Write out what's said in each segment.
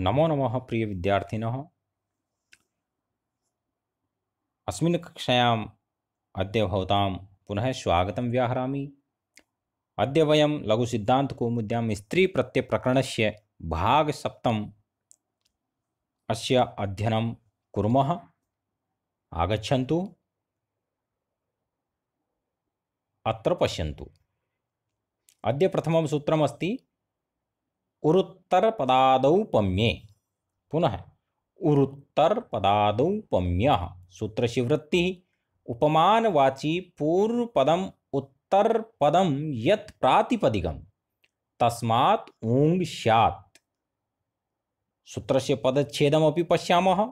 नमो नम प्रिय नमः प्रियविद्यार्थिनः पुनः स्वागत व्याहरा अद वयम लघु व्याहरामि अद्य वयं लघुसिद्धान्तकौमुद्यां स्त्रीप्रत्ययप्रकरणस्य भागसप्तम् अस्य अध्ययनं कुर्मः आगच्छन्तु अत्र पश्यन्तु अद्य प्रथम सूत्रमस्ती उरुत्तर पदादौपम्ये पुनः उरुत्तर पदादौपम्य सूत्र शिवृत्ति उपमानवाची पूर्व पदम उत्तर पदम यत प्रातिपदिकम तस्मात् ऊंग स्यात् सूत्र से पदच्छेदमी पश्यामः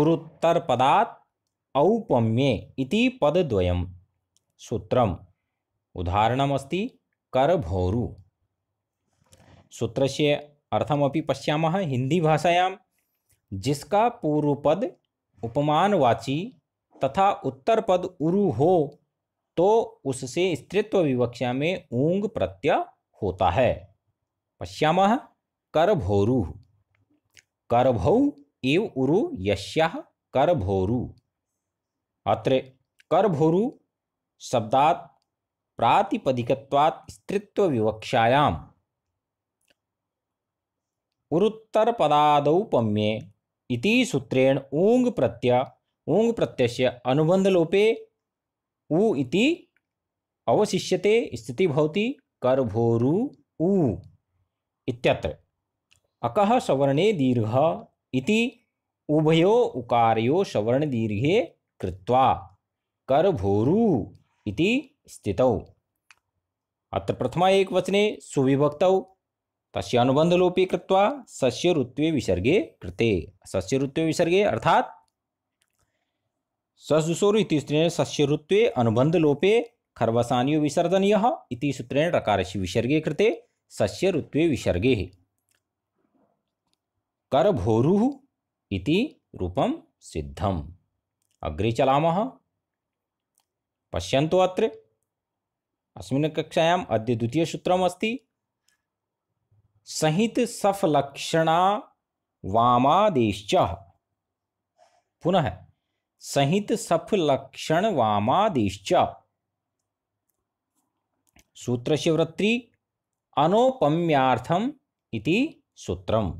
उरुत्तर पदात् औपम्ये इति पदद्वयम् सूत्रम् उदाहरणमस्ति करभोरु सूत्रस्य पशा हिंदी हिन्दीभाषायां जिसका पूर्वपद उपमानवाची तथा उत्तरपद उरु हो तो उससे स्त्रित्व विवक्षा में ऊंग प्रत्यय होता है पश्याम करभोरु करभौ एव उरु यश्या करभोरु अत्र करभोरु शब्दात प्रातिपदिकत्वात् स्त्रित्व विवक्षायाम उरुत्तर पदादौपम्ये इति सूत्रेण ऊंग प्रत्यय ऊङ् प्रत्ययस्य अनुबन्धलोपे उ इति अवशिष्यते स्थिति भवति कर्भोरु उ इत्यत्र अकः सवर्णे दीर्घ इति उभयो उकारयो सवर्ण दीर्घे कृत्वा कर्भोरु इति स्थितौ अत्र प्रथमा एकवचने सुविभक्तौ तस्यानुबंधलोपी कृत्वा सस्य ऋत्वे विसर्गे कृते सस्य ऋत्वे विसर्गे अर्थात ससुसोरु इति सूत्रेण सस्य ऋत्वे लोपे खरवसानियो विसर्जनीय इति सूत्रेण रकारस्य विसर्गे कृते सस्य ऋत्वे विसर्गे कर भोरु इति रूपम सिद्धम अग्रे चलामः पश्यन्तु अत्र अस्मिन् कक्षायाम् अद्य द्वितीयसूत्रमस्ति सहित सफलक्षणा वामादेश पुनः सहित सफलक्षण वामादेश सूत्र से वृत्ति अनौपम्यार्थम इति सूत्रम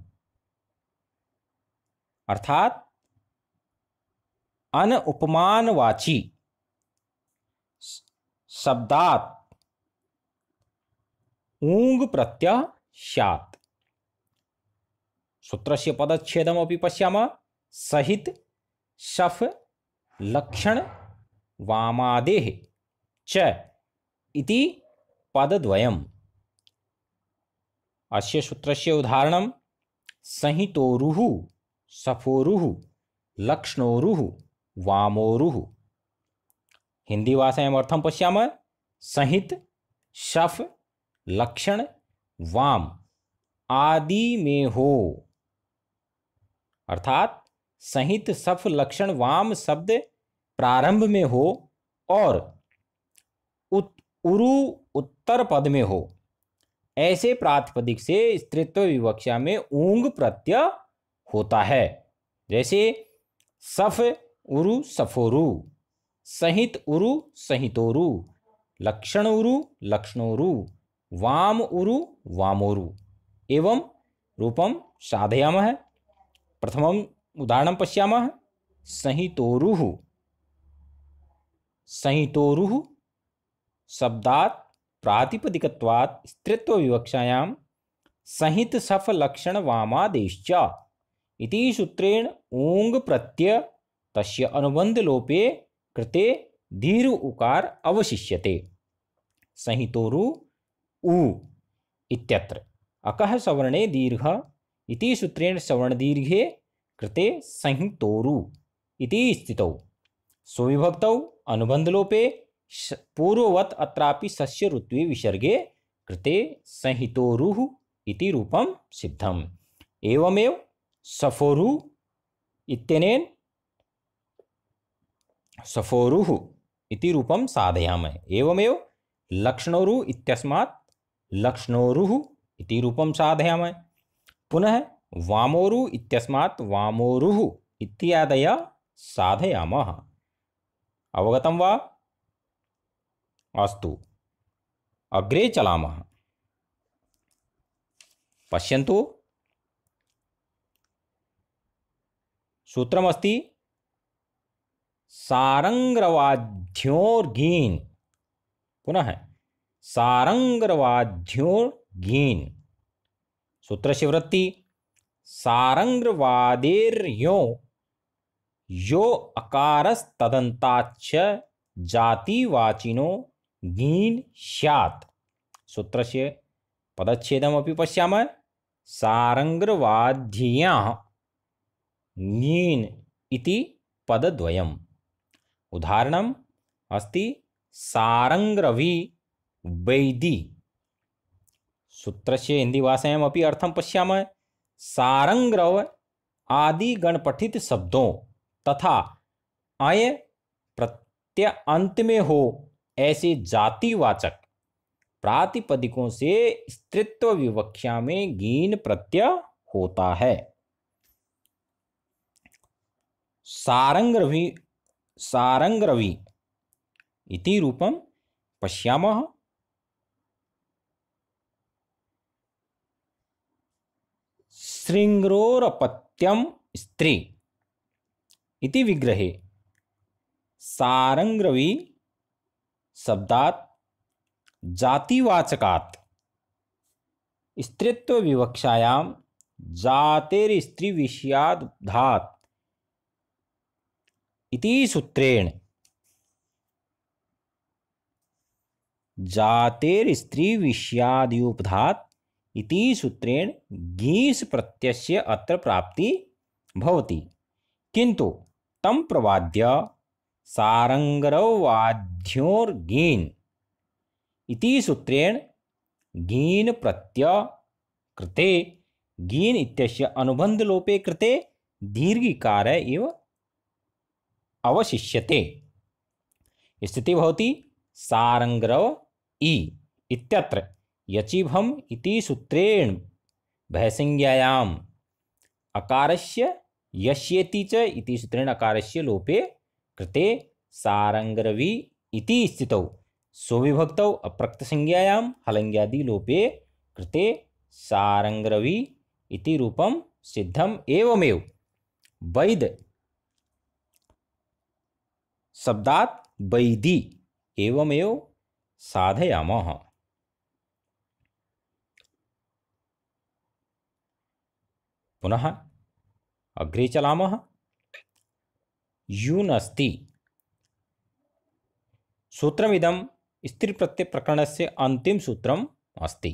अर्थात अन उपमानवाची शब्दात ऊंग प्रत्यय सूत्र से पदछेदमी पशा सहित सफ लक्षण वामादेः च इति पदद्वयम् अस्य सूत्रस्य उदाहरणं संहितोरुः सफोरुः लक्ष्णोरुः वामोरुः हिंदी भाषायाम् अर्थं पश्यामः संहित शफ लक्षण वाम आदि में हो अर्थात संहित सफ लक्षण वाम शब्द प्रारंभ में हो और उत, उरु उत्तर पद में हो ऐसे प्रातिपदिक से स्त्रित्व विवक्षा में ऊंग प्रत्यय होता है जैसे सफ उरु सफोरु सहित उरु सहितोरु लक्षण उरु लक्षणोरु वाम उरु वामोरु एवं रूपम साधयाम है प्रथम उदाहरण पश्याम संहितोरु संहितोरु शब्दात प्रातिपदिकवात स्त्रित्व विवक्षायाम संहित सफलक्षण वामादेश्च इति सूत्रेण ऊंग प्रत्यय तस्य अनुबंध लोपे कृते दीर्घ उकार अवशिष्यते संहितोरु उ इत्यत्र अकः सवर्णे दीर्घ इति सूत्रेण सवर्णदीर्घे कृते संहितोरु इति स्थितौ स्वविभक्तौ अनुबंधलोपे पूर्ववत् अत्रापि सस्य ऋत्वे विसर्गे कृते संहितोरुः इति रूपं सिद्धम् एवमेव सफोरु इत्यनेन सफोरुः इति रूपं साधयामः एवमेव लक्ष्णोरु इत्यस्मात् लक्ष्णोरुः इति रूपं साधयामः पुनः वामोरु इत्यस्मात् वामोरुः इत्यादय साधयामः अवगतं वा अस्तु अग्रे चलामः पश्यन्तु सूत्रमस्ति सारङ्ग्रवाध्योर्घीन् पुनः सारंग्रवाध्यो घीन सूत्र शिवृत्ति सारंग्रवादेर्यो यो अकारस जातिवाचिनो गीन स्यात् सूत्र से पदच्छेदमी पश्याम सारंग्रवाध्या इति पदद्वयम् उदाहरणम् अस्ति सारंग्रवी वैदी सूत्र से हिंदी भाषायाम अपनी अर्थम पश्याम सारंग्रव आदि गणपठित शब्दों तथा अय प्रत्यय अंत में हो ऐसे जातिवाचक प्रातिपदिकों से स्त्रित्व विवक्षा में गीन प्रत्यय होता है सारंग्रवी सारंग्रवी इति रूपम पश्याम श्रृंग्रोरपत्यम स्त्री इति विग्रहे सारंग्रवी शब्दात जातिवाचकात् स्त्रीत्व विवक्षायां जातेर स्त्री विषयाद धात इति सूत्रेण जातेर स्त्री विषयाद उपधात इति सूत्रेण गीस प्रत्यय अत्र प्राप्ति भवति किंतु तम प्रवाद्य सारंगरवाध्योर्गीन इति सूत्रेण गीन प्रत्यय कृते गीन इत्यस्य अनुबंध लोपे कृते दीर्घिकार इव अवशिष्यते स्थिति भवति सारंगरव ई इत्यत्र यचिभम इति सूत्रेण भयसंज्ञायाम अकारस्य यश्येति च इति सूत्रेण अकारस्य लोपे कृते सारंगरवी इति स्थितौ स्वविभक्तौ अप्रक्तसंज्ञायां हलंग्यादि लोपे कृते सारंगरवी इति रूपम सिद्धम एवमेव वैद शब्दात वैदी एवमेव साधयामः पुनः अग्रे चलामः यून् अस्ति सूत्रमिदं स्त्रीप्रत्ययप्रकरणस्य अन्तिमसूत्रम् अस्ति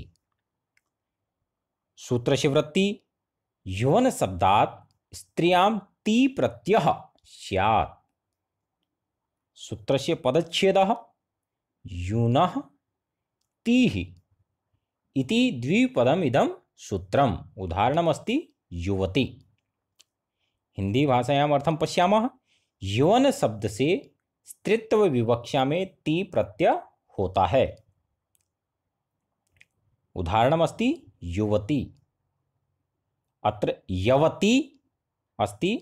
सूत्रशिवृत्ति यौवनशब्दात् स्त्रियां ती प्रत्ययः स्यात् सूत्रस्य पदच्छेदः यूनः तीः इति द्विपदमिदं सूत्रम् उदाहरणमस्ति युवती हिंदी भाषायाम अर्थम पश्याम यौन शब्द से स्त्रित्व विवक्षा में ती प्रत्यय होता है उदाहरणमस्ति युवती अत्र यवती अस्ति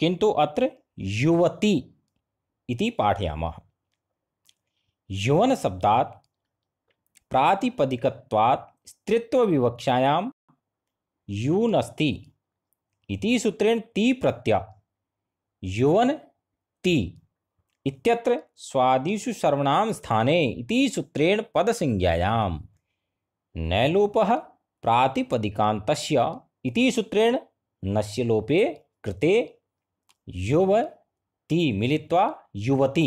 किंतु अत्र युवती इति पाठयाम यौन शब्दात् प्रातिपदिकत्वात् स्त्रित्व विवक्षायां यून इति सूत्रेण ती प्रत्यय युवन ती इत्यत्र स्वादिषु सर्वनाम स्थाने इति सूत्रेण पद संज्ञायाम नैलोप प्रातिपदिकान्तस्य इति सूत्रेण नस्य लोपे कृते युव ती मिलित्वा युवती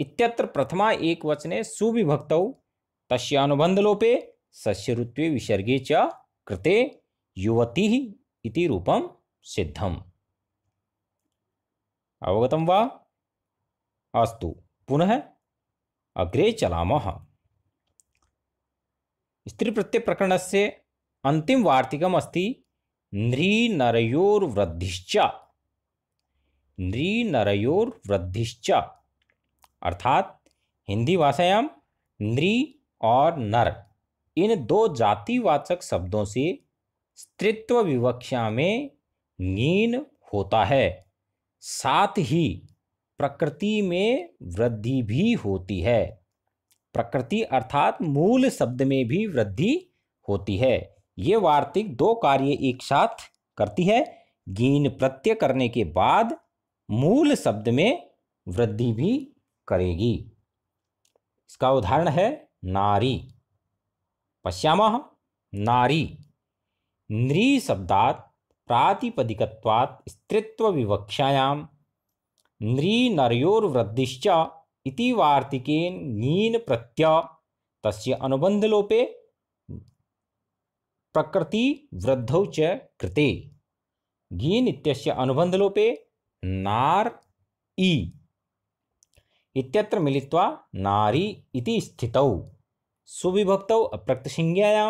इत्यत्र प्रथमा एक वचने सुविभक्तौ तस्य अनुबंध लोपे सस्य ऋत्वे विसर्गे च कृते युवती इति रूपम सिद्धम अवगत वा अस्त पुनः अग्रे प्रकरण से अंतिम अस्ति नृनरयोर्वृद्धिश्च नृनरयोर्वृद्धिश्च अर्थात हिंदी भाषायाम नृ और नर इन दो जातिवाचक शब्दों से स्त्रित्व विवक्षा में नीन होता है साथ ही प्रकृति में वृद्धि भी होती है प्रकृति अर्थात मूल शब्द में भी वृद्धि होती है ये वार्तिक दो कार्य एक साथ करती है गीन प्रत्यय करने के बाद मूल शब्द में वृद्धि भी करेगी इसका उदाहरण है नारी पश्यामा नारी नृशब्दा नृशब्दात् प्रातिपदिकत्वात् स्त्रित्वविवक्षायां नृनरयोर्वृद्धिश्च इति वार्तिकेन नीन प्रत्यय तस्य अनुबंधलोपे प्रकृति वृद्धौ च कृते गीन इत्यस्य अनुबंधलोपे नार ई इत्यत्र मिलित्वा नारी इति स्थितौ सुविभक्तौ अप्रक्तसंज्ञायां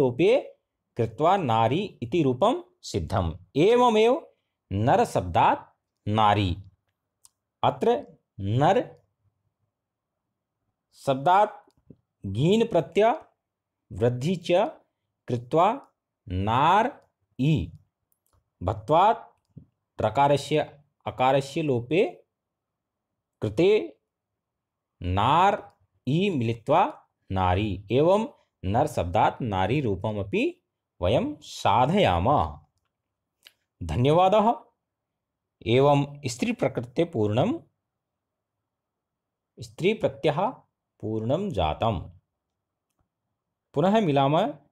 लोपे कृत्वा नारी इति रूपम सिद्धम एवमेव नर शब्दात नारी अत्र नर शब्दात घीन प्रत्यय वृद्धि च कृत्वा नार ई भक्त्वात् प्रकारस्य अकारस्य लोपे कृते नार ई मिलित्वा नारी एवं नर शब्दात नारी रूपमपि वयं साधयामः धन्यवादः एवं स्त्रीप्रकृत्य पूर्णं स्त्रीप्रत्ययः पूर्णं जातम् पुनः मिलामः